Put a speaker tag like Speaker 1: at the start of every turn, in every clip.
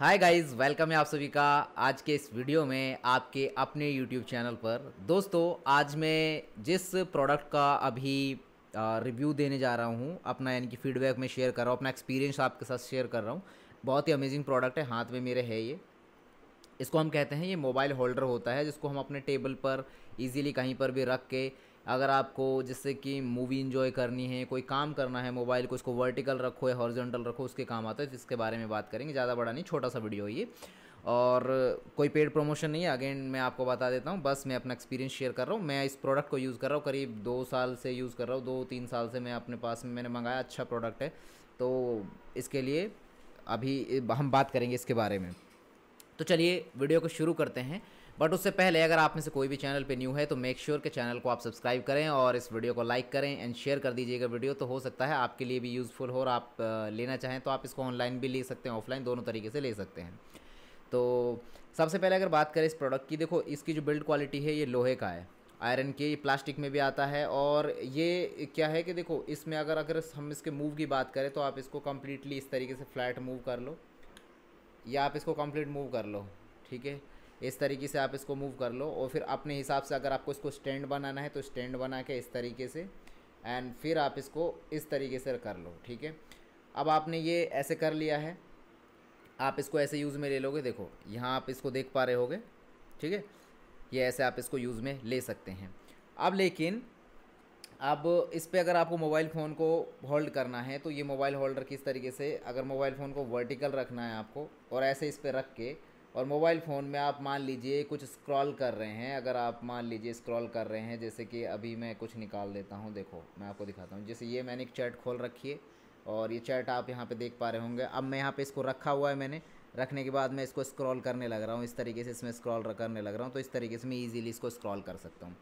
Speaker 1: hi guys welcome है आप सभी का आज के इस वीडियो में आपके अपने यूट्यूब चैनल पर दोस्तों आज मैं जिस प्रोडक्ट का अभी रिव्यू देने जा रहा हूँ अपना यानी कि फीडबैक में शेयर कर रहा हूँ अपना एक्सपीरियंस आपके साथ शेयर कर रहा हूँ बहुत ही अमेजिंग प्रोडक्ट है हाथ में मेरे है ये इसको हम कहते हैं ये मोबाइल होल्डर होता है जिसको हम अपने टेबल पर ईज़िली कहीं पर भी रख के अगर आपको जैसे कि मूवी इंजॉय करनी है कोई काम करना है मोबाइल को इसको वर्टिकल रखो या हॉर्जेंटल रखो उसके काम आता है तो इसके बारे में बात करेंगे ज़्यादा बड़ा नहीं छोटा सा वीडियो ये और कोई पेड प्रमोशन नहीं है अगेन मैं आपको बता देता हूँ बस मैं अपना एक्सपीरियंस शेयर कर रहा हूँ मैं इस प्रोडक्ट को यूज़ कर रहा हूँ करीब दो साल से यूज़ कर रहा हूँ दो तीन साल से मैं अपने पास में मैंने मंगाया अच्छा प्रोडक्ट है तो इसके लिए अभी हम बात करेंगे इसके बारे में तो चलिए वीडियो को शुरू करते हैं बट उससे पहले अगर आप में से कोई भी चैनल पे न्यू है तो मेक श्योर sure के चैनल को आप सब्सक्राइब करें और इस वीडियो को लाइक करें एंड शेयर कर दीजिएगा वीडियो तो हो सकता है आपके लिए भी यूज़फुल हो और आप लेना चाहें तो आप इसको ऑनलाइन भी ले सकते हैं ऑफलाइन दोनों तरीके से ले सकते हैं तो सबसे पहले अगर बात करें इस प्रोडक्ट की देखो इसकी जो बिल्ड क्वालिटी है ये लोहे का है आयरन के प्लास्टिक में भी आता है और ये क्या है कि देखो इसमें अगर अगर हम इसके मूव की बात करें तो आप इसको कम्प्लीटली इस तरीके से फ्लैट मूव कर लो या आप इसको कम्प्लीट मूव कर लो ठीक है इस तरीके से आप इसको मूव कर लो और फिर अपने हिसाब से अगर आपको इसको स्टैंड बनाना है तो स्टैंड बना के इस तरीके से एंड फिर आप इसको इस तरीके से कर लो ठीक है अब आपने ये ऐसे कर लिया है आप इसको ऐसे यूज़ में ले लोगे देखो यहाँ आप इसको देख पा रहे होगे ठीक है ये ऐसे आप इसको यूज़ में ले सकते हैं अब लेकिन अब इस पर अगर आपको मोबाइल फ़ोन को होल्ड करना है तो ये मोबाइल होल्डर किस तरीके से अगर मोबाइल फ़ोन को वर्टिकल रखना है आपको और ऐसे इस पर रख के और मोबाइल फ़ोन में आप मान लीजिए कुछ स्क्रॉल कर रहे हैं अगर आप मान लीजिए स्क्रॉल कर रहे हैं जैसे कि अभी मैं कुछ निकाल देता हूँ देखो मैं आपको दिखाता हूँ जैसे ये मैंने एक चैट खोल रखी है और ये चैट आप यहाँ पे देख पा रहे होंगे अब मैं यहाँ पे इसको रखा हुआ है मैंने रखने के बाद मैं इसको स्क्रॉल करने लग रहा हूँ इस तरीके से इसमें स्क्रॉल करने लग रहा हूँ तो इस तरीके से मैं ईजिली इसको स्क्रॉल कर सकता हूँ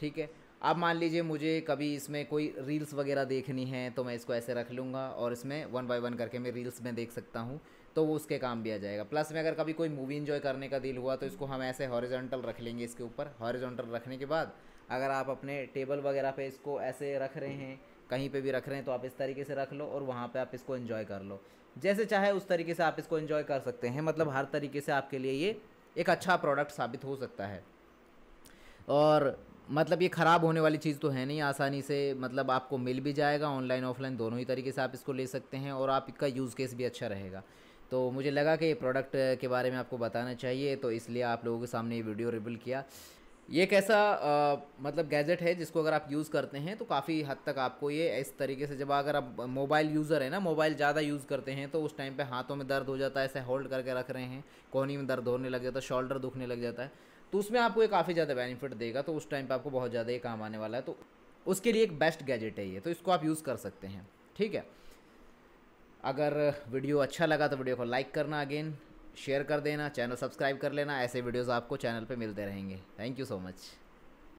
Speaker 1: ठीक है अब मान लीजिए मुझे कभी इसमें कोई रील्स वगैरह देखनी है तो मैं इसको ऐसे रख लूँगा और इसमें वन बाय वन करके मैं रील्स में देख सकता हूँ तो वो उसके काम भी आ जाएगा प्लस में अगर कभी कोई मूवी इन्जॉय करने का दिल हुआ तो इसको हम ऐसे हॉरिजॉन्टल रख लेंगे इसके ऊपर हॉरिजॉन्टल रखने के बाद अगर आप अपने टेबल वगैरह पे इसको ऐसे रख रहे हैं कहीं पे भी रख रहे हैं तो आप इस तरीके से रख लो और वहाँ पे आप इसको इन्जॉय कर लो जैसे चाहे उस तरीके से आप इसको इन्जॉय कर सकते हैं मतलब हर तरीके से आपके लिए ये एक अच्छा प्रोडक्ट साबित हो सकता है और मतलब ये ख़राब होने वाली चीज़ तो है नहीं आसानी से मतलब आपको मिल भी जाएगा ऑनलाइन ऑफलाइन दोनों ही तरीके से आप इसको ले सकते हैं और आपका यूज़ केस भी अच्छा रहेगा तो मुझे लगा कि ये प्रोडक्ट के बारे में आपको बताना चाहिए तो इसलिए आप लोगों के सामने ये वीडियो रिवील किया ये एक ऐसा आ, मतलब गैजेट है जिसको अगर आप यूज़ करते हैं तो काफ़ी हद तक आपको ये इस तरीके से जब अगर आप मोबाइल यूज़र है ना मोबाइल ज़्यादा यूज़ करते हैं तो उस टाइम पे हाथों में दर्द हो जाता है ऐसे होल्ड करके रख रहे हैं कोहनी में दर्द होने लग जाता है शोल्डर दुखने लग जाता है तो उसमें आपको ये काफ़ी ज़्यादा बेनिफिट देगा तो उस टाइम पर आपको बहुत ज़्यादा ये काम आने वाला है तो उसके लिए एक बेस्ट गैजेट है ये तो इसको आप यूज़ कर सकते हैं ठीक है अगर वीडियो अच्छा लगा तो वीडियो को लाइक करना अगेन शेयर कर देना चैनल सब्सक्राइब कर लेना ऐसे वीडियोज़ आपको चैनल पर मिलते रहेंगे थैंक यू सो मच